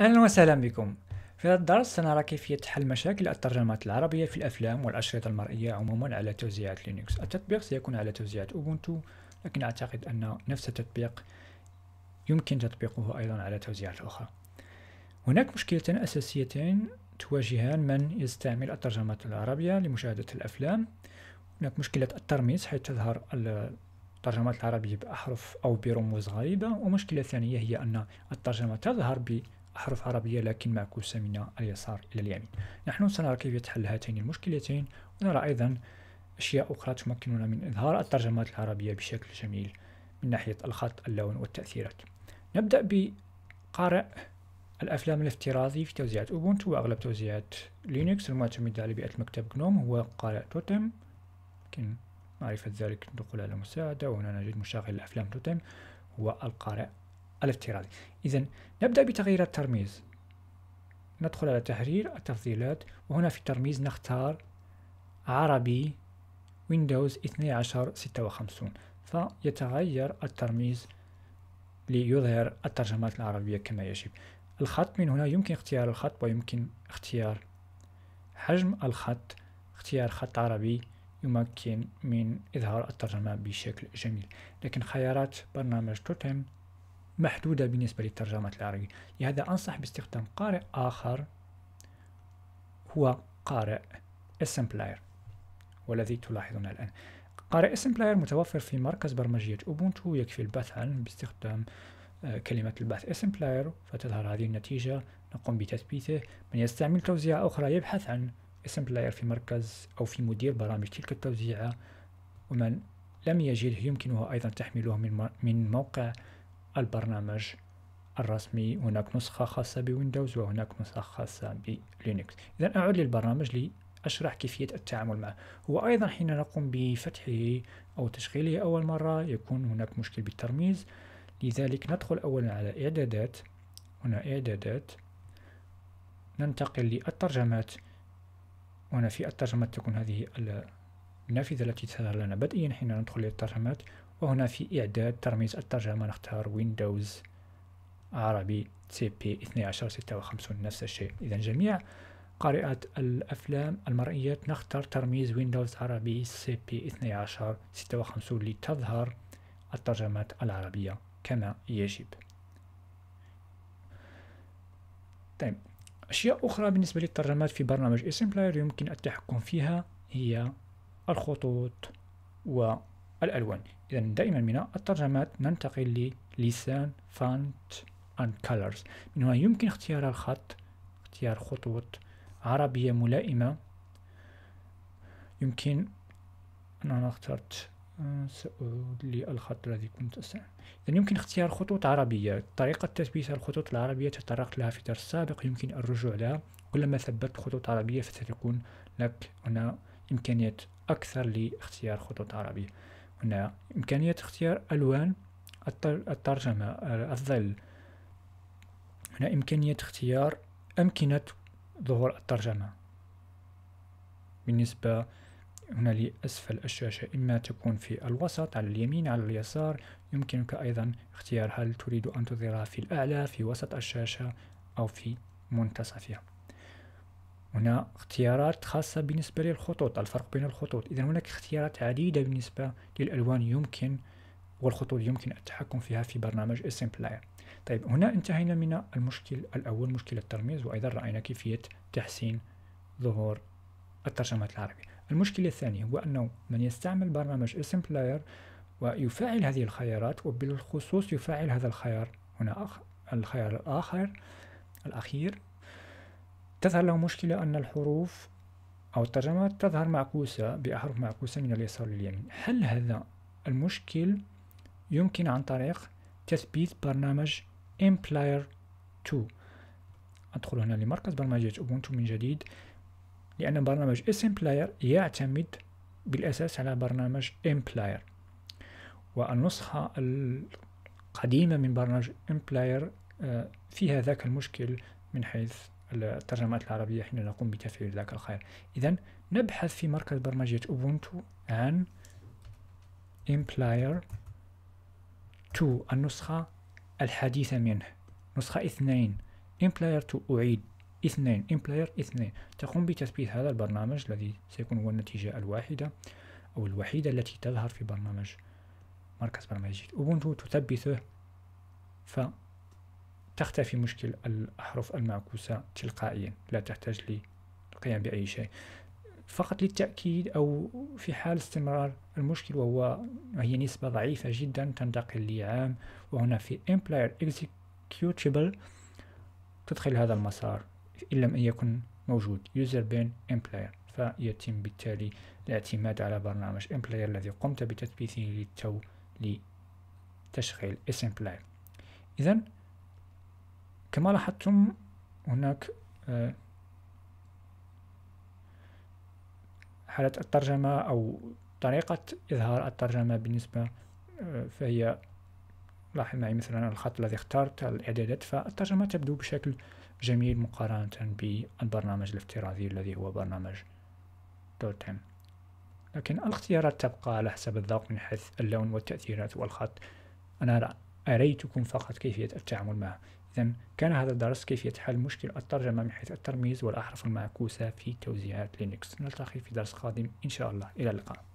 أهلا وسهلا بكم في هذا الدرس سنرى كيفية حل مشاكل الترجمات العربية في الأفلام والأشرطة المرئية عموما على توزيعات لينكس التطبيق سيكون على توزيعات أوبونتو لكن أعتقد أن نفس التطبيق يمكن تطبيقه أيضا على توزيعات أخرى هناك مشكلتان أساسيتين تواجهان من يستعمل الترجمات العربية لمشاهدة الأفلام هناك مشكلة الترميز حيث تظهر الترجمات العربية بأحرف أو برموز غريبة ومشكلة ثانية هي أن الترجمة تظهر أحرف عربية لكن معكوسة من اليسار إلى اليمين نحن سنرى كيف يتحل هاتين المشكلتين ونرى أيضا أشياء أخرى تمكننا من إظهار الترجمات العربية بشكل جميل من ناحية الخط اللون والتأثيرات نبدأ بقارئ الأفلام الافتراضي في توزيعات أوبونتو وأغلب توزيعات لينكس المعتمدة على بيئة مكتب جنوم هو قارئ توتم يمكن معرفة ذلك الدخول على مساعدة وهنا نجد مشغل الأفلام توتم هو القارئ الافتراضي إذا نبدأ بتغيير الترميز ندخل على تحرير التفضيلات وهنا في الترميز نختار عربي ويندوز 1256 فيتغير الترميز ليظهر الترجمات العربية كما يجب الخط من هنا يمكن اختيار الخط ويمكن اختيار حجم الخط اختيار خط عربي يمكن من إظهار الترجمة بشكل جميل لكن خيارات برنامج توتم محدودة بالنسبة للترجمة العربية لهذا أنصح باستخدام قارئ آخر هو قارئ اسم بلاير والذي تلاحظون الآن قارئ اسم بلاير متوفر في مركز برمجية أوبونتو يكفي البحث عنه باستخدام آه، كلمة البحث اسم بلاير فتظهر هذه النتيجة نقوم بتثبيته من يستعمل توزيعة أخرى يبحث عن اسم بلاير في مركز أو في مدير برامج تلك التوزيعة ومن لم يجده يمكنه أيضا تحميله من موقع البرنامج الرسمي هناك نسخة خاصة بويندوز وهناك نسخة خاصة بلينكس إذا أعود للبرنامج لأشرح كيفية التعامل معه هو أيضا حين نقوم بفتحه أو تشغيله أول مرة يكون هناك مشكل بالترميز لذلك ندخل أولا على إعدادات هنا إعدادات ننتقل للترجمات هنا في الترجمات تكون هذه النافذة التي تظهر لنا بدئيا حين ندخل للترجمات وهنا في إعداد ترميز الترجمة نختار ويندوز عربي سي بي 1256 نفس الشيء إذا جميع قارئات الأفلام المرئيات نختار ترميز ويندوز عربي سي بي 1256 لتظهر الترجمات العربية كما يجب طيب أشياء أخرى بالنسبة للترجمات في برنامج بلاير يمكن التحكم فيها هي الخطوط والألوان إذا دائما من الترجمات ننتقل للسان فانت and colors من هنا يمكن اختيار الخط اختيار خطوط عربية ملائمة يمكن أنا اخترت آه، سأعود للخط الذي كنت أستعمل إذا يمكن اختيار خطوط عربية طريقة تثبيت الخطوط العربية تطرقت لها في درس سابق يمكن الرجوع لها كلما ثبت خطوط عربية فستكون لك هنا إمكانية أكثر لاختيار خطوط عربية هنا إمكانية اختيار ألوان الترجمة آه، الظل هنا إمكانية اختيار أمكنة ظهور الترجمة بالنسبة هنا لأسفل الشاشة إما تكون في الوسط على اليمين على اليسار يمكنك أيضا اختيار هل تريد أن تظهرها في الأعلى في وسط الشاشة أو في منتصفها هنا اختيارات خاصة بالنسبة للخطوط الفرق بين الخطوط إذا هناك اختيارات عديدة بالنسبة للألوان يمكن والخطوط يمكن التحكم فيها في برنامج اسمبلاير طيب هنا انتهينا من المشكل الأول مشكلة الترميز وأيضا رأينا كيفية تحسين ظهور الترجمات العربية المشكلة الثانية هو أنه من يستعمل برنامج اسمبلاير ويفعل هذه الخيارات وبالخصوص يفعل هذا الخيار هنا الخيار الآخر الأخير تظهر له مشكلة أن الحروف أو الترجمات تظهر معكوسة بأحرف معكوسة من اليسار لليمين حل هذا المشكل يمكن عن طريق تثبيت برنامج Employer 2 أدخل هنا لمركز برمجيات أوبونتو من جديد لأن برنامج Employer يعتمد بالأساس على برنامج Employer والنسخة القديمة من برنامج Employer آه، فيها ذاك المشكل من حيث الترجمات العربية حين نقوم بتفعيل ذاك الخيار إذا نبحث في مركز برمجية أوبونتو عن امبلاير 2 النسخة الحديثة منه نسخة اثنين امبلاير 2 أعيد اثنين امبلاير اثنين تقوم بتثبيت هذا البرنامج الذي سيكون هو النتيجة الواحدة أو الوحيدة التي تظهر في برنامج مركز برمجية أوبونتو تثبته ف تختفي مشكل الأحرف المعكوسة تلقائيا لا تحتاج للقيام بأي شيء فقط للتأكيد أو في حال استمرار المشكل وهو هي نسبة ضعيفة جدا تنتقل لعام وهنا في Employer executable تدخل هذا المسار إن لم يكن موجود user bin Employer فيتم بالتالي الاعتماد على برنامج Employer الذي قمت بتثبيته للتو لتشغيل isImplier إذا كما لاحظتم هناك آه، حالة الترجمة أو طريقة إظهار الترجمة بالنسبة آه، فهي لاحظ معي مثلا الخط الذي اخترت الإعدادات فالترجمة تبدو بشكل جميل مقارنة بالبرنامج الافتراضي الذي هو برنامج دوتن لكن الاختيارات تبقى على حسب الذوق من حيث اللون والتأثيرات والخط أنا أريتكم فقط كيفية التعامل معه إذا كان هذا الدرس كيفية حل مشكل الترجمة من حيث الترميز والأحرف المعكوسة في توزيعات لينكس نلتقي في درس قادم إن شاء الله إلى اللقاء